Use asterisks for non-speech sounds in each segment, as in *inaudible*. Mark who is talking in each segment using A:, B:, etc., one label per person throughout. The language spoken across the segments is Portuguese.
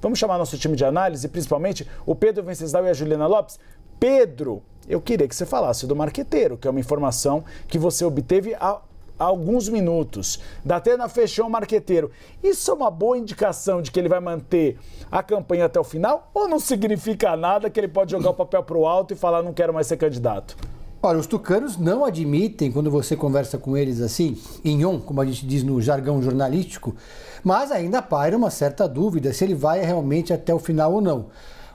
A: Vamos chamar nosso time de análise, principalmente o Pedro Venceslau e a Juliana Lopes. Pedro, eu queria que você falasse do marqueteiro, que é uma informação que você obteve há alguns minutos. Datena fechou o marqueteiro. Isso é uma boa indicação de que ele vai manter a campanha até o final? Ou não significa nada que ele pode jogar o papel para o alto e falar não quero mais ser candidato?
B: Olha, os tucanos não admitem, quando você conversa com eles assim, em on, como a gente diz no jargão jornalístico, mas ainda paira uma certa dúvida se ele vai realmente até o final ou não.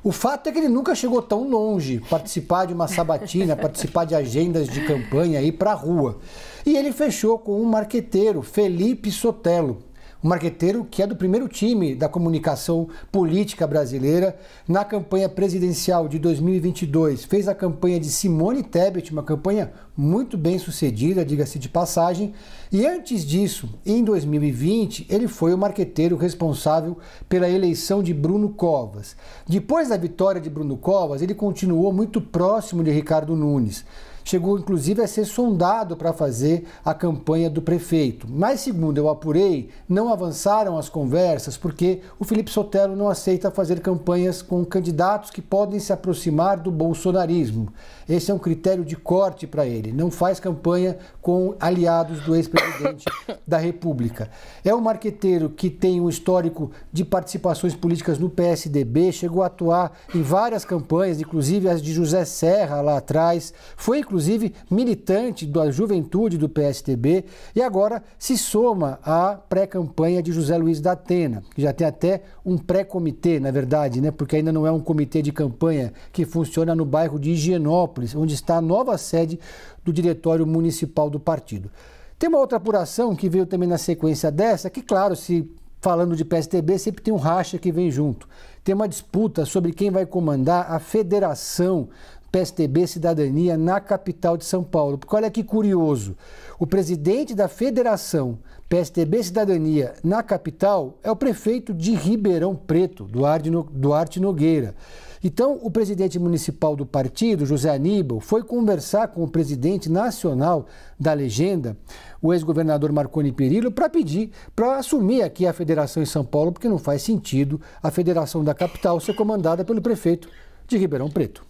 B: O fato é que ele nunca chegou tão longe, participar de uma sabatina, *laughs* participar de agendas de campanha e ir para rua. E ele fechou com um marqueteiro, Felipe Sotelo, um marqueteiro que é do primeiro time da comunicação política brasileira. Na campanha presidencial de 2022, fez a campanha de Simone Tebet, uma campanha muito bem sucedida, diga-se de passagem. E antes disso, em 2020, ele foi o marqueteiro responsável pela eleição de Bruno Covas. Depois da vitória de Bruno Covas, ele continuou muito próximo de Ricardo Nunes chegou inclusive a ser sondado para fazer a campanha do prefeito. Mas, segundo eu apurei, não avançaram as conversas porque o Felipe Sotelo não aceita fazer campanhas com candidatos que podem se aproximar do bolsonarismo. Esse é um critério de corte para ele. Não faz campanha com aliados do ex-presidente *coughs* da República. É um marqueteiro que tem um histórico de participações políticas no PSDB, chegou a atuar em várias campanhas, inclusive as de José Serra lá atrás. Foi, inclusive, inclusive militante da juventude do PSTB, e agora se soma à pré-campanha de José Luiz da Atena, que já tem até um pré-comitê, na verdade, né, porque ainda não é um comitê de campanha que funciona no bairro de Higienópolis, onde está a nova sede do Diretório Municipal do partido. Tem uma outra apuração que veio também na sequência dessa, que, claro, se falando de PSDB, sempre tem um racha que vem junto. Tem uma disputa sobre quem vai comandar a federação PSDB Cidadania na capital de São Paulo. Porque olha que curioso, o presidente da federação PSDB Cidadania na capital é o prefeito de Ribeirão Preto, Duarte Nogueira. Então, o presidente municipal do partido, José Aníbal, foi conversar com o presidente nacional da legenda, o ex-governador Marconi Perillo, para pedir para assumir aqui a federação em São Paulo, porque não faz sentido a federação da capital ser comandada pelo prefeito de Ribeirão Preto.